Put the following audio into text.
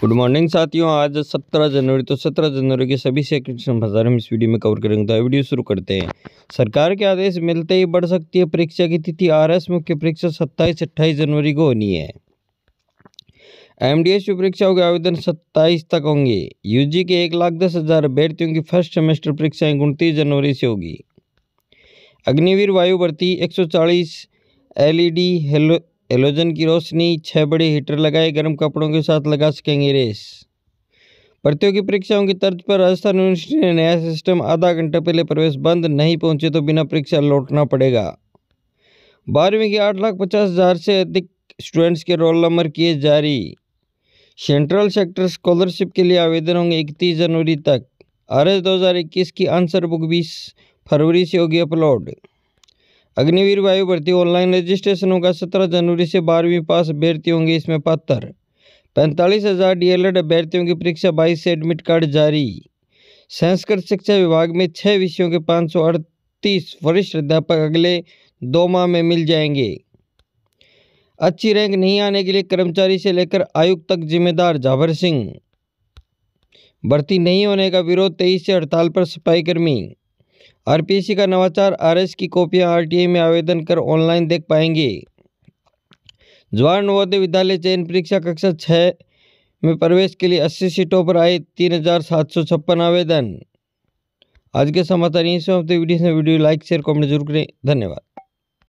good morning साथियों आज 17 जनवरी तो 17 जनवरी के सभी सेक्शन बाजार हम इस वीडियो में कवर करेंगे तो वीडियो शुरू करते हैं सरकार के आदेश मिलते ही बढ़ सकती है परीक्षा की तिथि आरएस मुख्य परीक्षा 27 अट्ठाईस जनवरी को होनी है एमडीएस की परीक्षाओं के आवेदन 27 तक होंगे यूजी के एक लाख दस हज़ार अभ्यर्थियों की फर्स्ट सेमेस्टर परीक्षाएं उनतीस जनवरी से होगी अग्निवीर वायु भर्ती 140 एलईडी e हेलो एलोजन की रोशनी छः बड़े हीटर लगाए गर्म कपड़ों के साथ लगा सकेंगे रेस प्रतियोगी परीक्षाओं की तर्ज पर राजस्थान यूनिवर्सिटी ने नया सिस्टम आधा घंटा पहले प्रवेश बंद नहीं पहुंचे तो बिना परीक्षा लौटना पड़ेगा बारहवीं के आठ लाख पचास हज़ार से अधिक स्टूडेंट्स के रोल नंबर किए जारी सेंट्रल सेक्टर स्कॉलरशिप के लिए आवेदन होंगे इकतीस जनवरी तक आर एस दो हज़ार इक्कीस की आंसर बुक बीस फरवरी से होगी अपलोड अग्निवीर वायु भर्ती ऑनलाइन रजिस्ट्रेशन होगा सत्रह जनवरी से बारहवीं पास अभ्यर्थी होंगे इसमें पहत्तर पैंतालीस हज़ार डीएलएड अभ्यर्थियों की परीक्षा बाईस से एडमिट कार्ड जारी संस्कृत शिक्षा विभाग में छः विषयों के पाँच सौ अड़तीस वरिष्ठ अध्यापक अगले दो माह में मिल जाएंगे अच्छी रैंक नहीं आने के लिए कर्मचारी से लेकर आयुक्त तक जिम्मेदार जावर सिंह भर्ती नहीं होने का विरोध तेईस से हड़ताल पर सफाईकर्मी आरपीसी का नवाचार आरएस की कॉपियां आरटीए में आवेदन कर ऑनलाइन देख पाएंगे जवाहर नवोदय विद्यालय चयन परीक्षा कक्षा छः में प्रवेश के लिए अस्सी सीटों पर आए तीन हजार सात सौ छप्पन आवेदन आज के समाचार यहीं समाप्त वीडियो से वीडियो लाइक शेयर कमेंट जरूर करें धन्यवाद